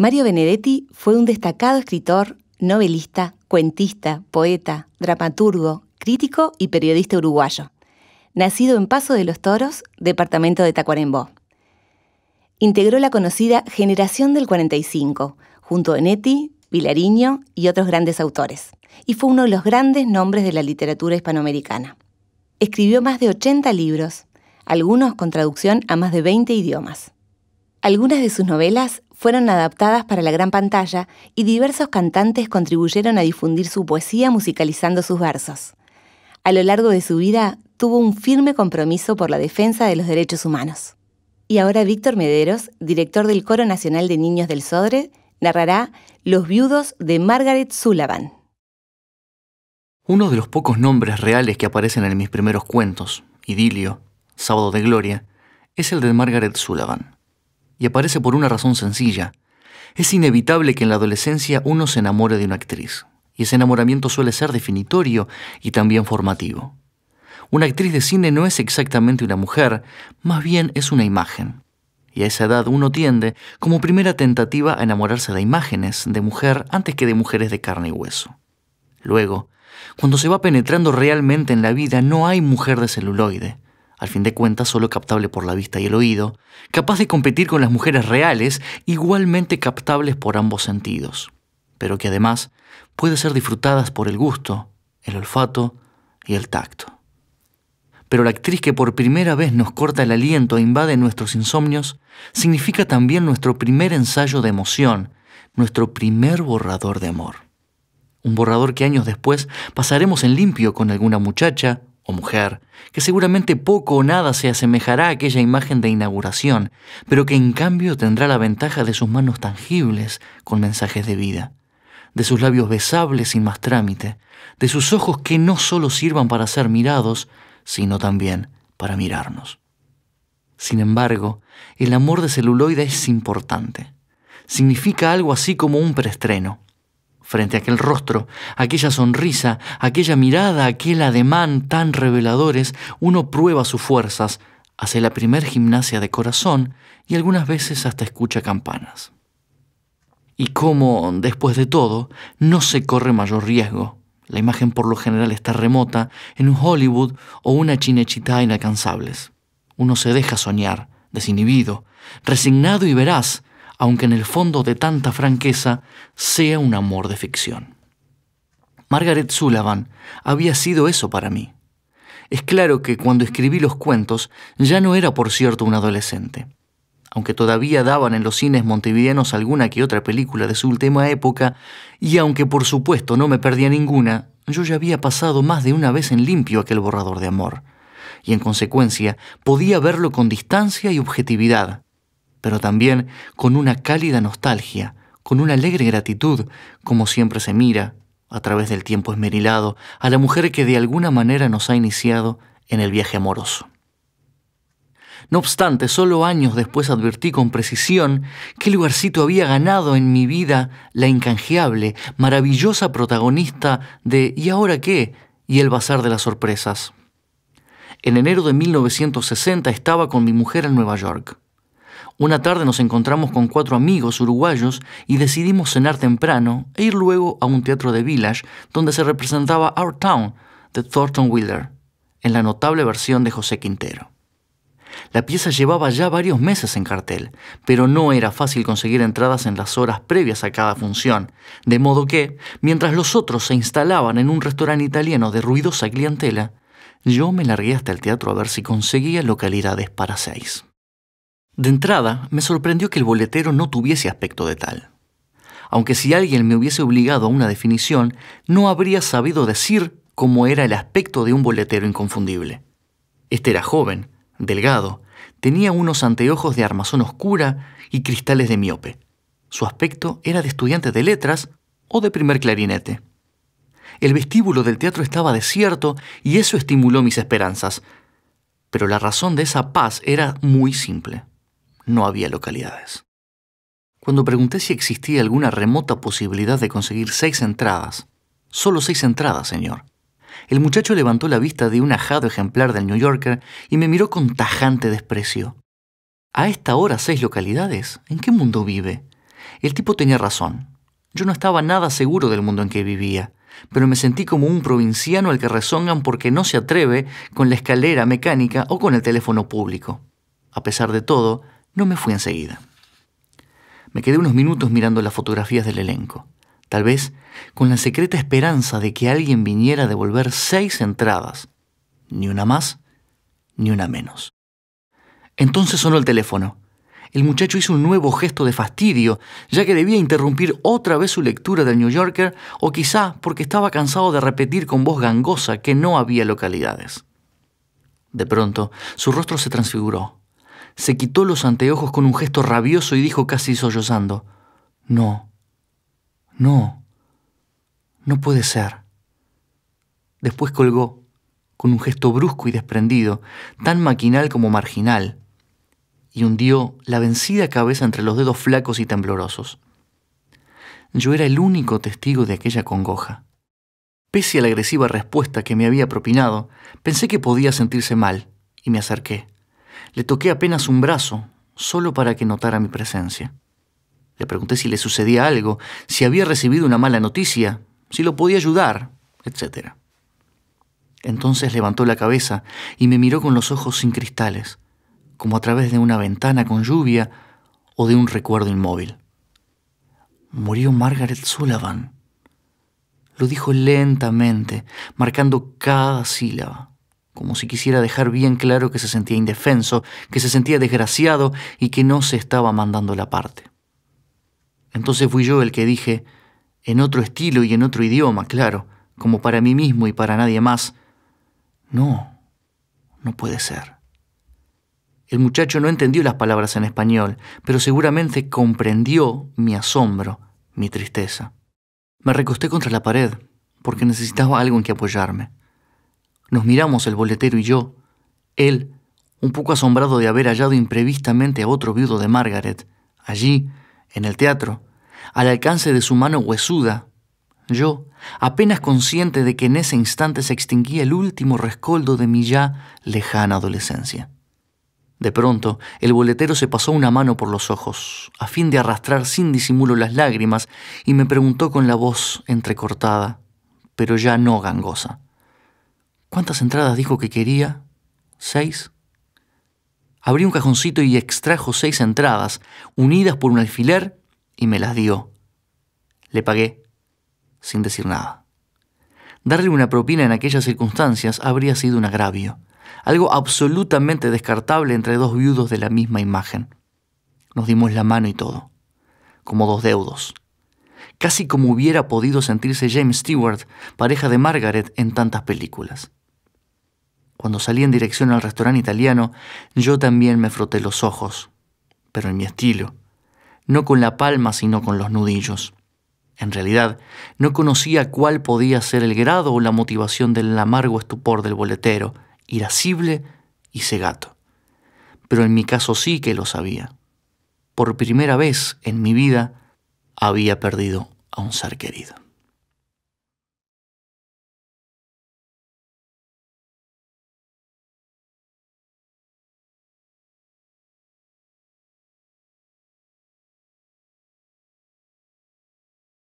Mario Benedetti fue un destacado escritor, novelista, cuentista, poeta, dramaturgo, crítico y periodista uruguayo, nacido en Paso de los Toros, departamento de Tacuarembó. Integró la conocida Generación del 45, junto a Enetti, Vilariño y otros grandes autores, y fue uno de los grandes nombres de la literatura hispanoamericana. Escribió más de 80 libros, algunos con traducción a más de 20 idiomas. Algunas de sus novelas fueron adaptadas para la gran pantalla y diversos cantantes contribuyeron a difundir su poesía musicalizando sus versos. A lo largo de su vida tuvo un firme compromiso por la defensa de los derechos humanos. Y ahora Víctor Mederos, director del Coro Nacional de Niños del Sodre, narrará Los viudos de Margaret Sullivan. Uno de los pocos nombres reales que aparecen en mis primeros cuentos, Idilio, Sábado de Gloria, es el de Margaret Sullivan y aparece por una razón sencilla. Es inevitable que en la adolescencia uno se enamore de una actriz, y ese enamoramiento suele ser definitorio y también formativo. Una actriz de cine no es exactamente una mujer, más bien es una imagen. Y a esa edad uno tiende, como primera tentativa, a enamorarse de imágenes de mujer antes que de mujeres de carne y hueso. Luego, cuando se va penetrando realmente en la vida, no hay mujer de celuloide, al fin de cuentas solo captable por la vista y el oído, capaz de competir con las mujeres reales, igualmente captables por ambos sentidos, pero que además puede ser disfrutadas por el gusto, el olfato y el tacto. Pero la actriz que por primera vez nos corta el aliento e invade nuestros insomnios significa también nuestro primer ensayo de emoción, nuestro primer borrador de amor. Un borrador que años después pasaremos en limpio con alguna muchacha, o mujer, que seguramente poco o nada se asemejará a aquella imagen de inauguración, pero que en cambio tendrá la ventaja de sus manos tangibles con mensajes de vida, de sus labios besables sin más trámite, de sus ojos que no solo sirvan para ser mirados, sino también para mirarnos. Sin embargo, el amor de celuloide es importante. Significa algo así como un preestreno, frente a aquel rostro, aquella sonrisa, aquella mirada, aquel ademán tan reveladores, uno prueba sus fuerzas, hace la primer gimnasia de corazón y algunas veces hasta escucha campanas. Y como, después de todo, no se corre mayor riesgo. La imagen por lo general está remota en un Hollywood o una chinechita inalcanzables. Uno se deja soñar, desinhibido, resignado y veraz, aunque en el fondo de tanta franqueza sea un amor de ficción. Margaret Sullivan había sido eso para mí. Es claro que cuando escribí los cuentos ya no era por cierto un adolescente. Aunque todavía daban en los cines montevideanos alguna que otra película de su última época, y aunque por supuesto no me perdía ninguna, yo ya había pasado más de una vez en limpio aquel borrador de amor, y en consecuencia podía verlo con distancia y objetividad, pero también con una cálida nostalgia, con una alegre gratitud, como siempre se mira, a través del tiempo esmerilado, a la mujer que de alguna manera nos ha iniciado en el viaje amoroso. No obstante, solo años después advertí con precisión qué lugarcito había ganado en mi vida la incanjeable, maravillosa protagonista de ¿Y ahora qué? y el Bazar de las Sorpresas. En enero de 1960 estaba con mi mujer en Nueva York. Una tarde nos encontramos con cuatro amigos uruguayos y decidimos cenar temprano e ir luego a un teatro de Village donde se representaba Our Town de Thornton Wheeler, en la notable versión de José Quintero. La pieza llevaba ya varios meses en cartel, pero no era fácil conseguir entradas en las horas previas a cada función, de modo que, mientras los otros se instalaban en un restaurante italiano de ruidosa clientela, yo me largué hasta el teatro a ver si conseguía localidades para seis. De entrada, me sorprendió que el boletero no tuviese aspecto de tal. Aunque si alguien me hubiese obligado a una definición, no habría sabido decir cómo era el aspecto de un boletero inconfundible. Este era joven, delgado, tenía unos anteojos de armazón oscura y cristales de miope. Su aspecto era de estudiante de letras o de primer clarinete. El vestíbulo del teatro estaba desierto y eso estimuló mis esperanzas, pero la razón de esa paz era muy simple no había localidades. Cuando pregunté si existía alguna remota posibilidad de conseguir seis entradas, solo seis entradas, señor. El muchacho levantó la vista de un ajado ejemplar del New Yorker y me miró con tajante desprecio. ¿A esta hora seis localidades? ¿En qué mundo vive? El tipo tenía razón. Yo no estaba nada seguro del mundo en que vivía, pero me sentí como un provinciano al que rezongan porque no se atreve con la escalera mecánica o con el teléfono público. A pesar de todo, no me fui enseguida. Me quedé unos minutos mirando las fotografías del elenco, tal vez con la secreta esperanza de que alguien viniera a devolver seis entradas, ni una más, ni una menos. Entonces sonó el teléfono. El muchacho hizo un nuevo gesto de fastidio, ya que debía interrumpir otra vez su lectura del New Yorker, o quizá porque estaba cansado de repetir con voz gangosa que no había localidades. De pronto, su rostro se transfiguró se quitó los anteojos con un gesto rabioso y dijo casi sollozando, No, no, no puede ser. Después colgó, con un gesto brusco y desprendido, tan maquinal como marginal, y hundió la vencida cabeza entre los dedos flacos y temblorosos. Yo era el único testigo de aquella congoja. Pese a la agresiva respuesta que me había propinado, pensé que podía sentirse mal, y me acerqué. Le toqué apenas un brazo, solo para que notara mi presencia. Le pregunté si le sucedía algo, si había recibido una mala noticia, si lo podía ayudar, etc. Entonces levantó la cabeza y me miró con los ojos sin cristales, como a través de una ventana con lluvia o de un recuerdo inmóvil. Murió Margaret Sullivan. Lo dijo lentamente, marcando cada sílaba como si quisiera dejar bien claro que se sentía indefenso, que se sentía desgraciado y que no se estaba mandando la parte. Entonces fui yo el que dije, en otro estilo y en otro idioma, claro, como para mí mismo y para nadie más, no, no puede ser. El muchacho no entendió las palabras en español, pero seguramente comprendió mi asombro, mi tristeza. Me recosté contra la pared, porque necesitaba algo en que apoyarme. Nos miramos el boletero y yo. Él, un poco asombrado de haber hallado imprevistamente a otro viudo de Margaret, allí, en el teatro, al alcance de su mano huesuda. Yo, apenas consciente de que en ese instante se extinguía el último rescoldo de mi ya lejana adolescencia. De pronto, el boletero se pasó una mano por los ojos, a fin de arrastrar sin disimulo las lágrimas, y me preguntó con la voz entrecortada, pero ya no gangosa. ¿Cuántas entradas dijo que quería? ¿Seis? Abrí un cajoncito y extrajo seis entradas, unidas por un alfiler, y me las dio. Le pagué, sin decir nada. Darle una propina en aquellas circunstancias habría sido un agravio, algo absolutamente descartable entre dos viudos de la misma imagen. Nos dimos la mano y todo, como dos deudos, casi como hubiera podido sentirse James Stewart, pareja de Margaret en tantas películas. Cuando salí en dirección al restaurante italiano, yo también me froté los ojos, pero en mi estilo, no con la palma sino con los nudillos. En realidad, no conocía cuál podía ser el grado o la motivación del amargo estupor del boletero, irascible y cegato. Pero en mi caso sí que lo sabía. Por primera vez en mi vida había perdido a un ser querido.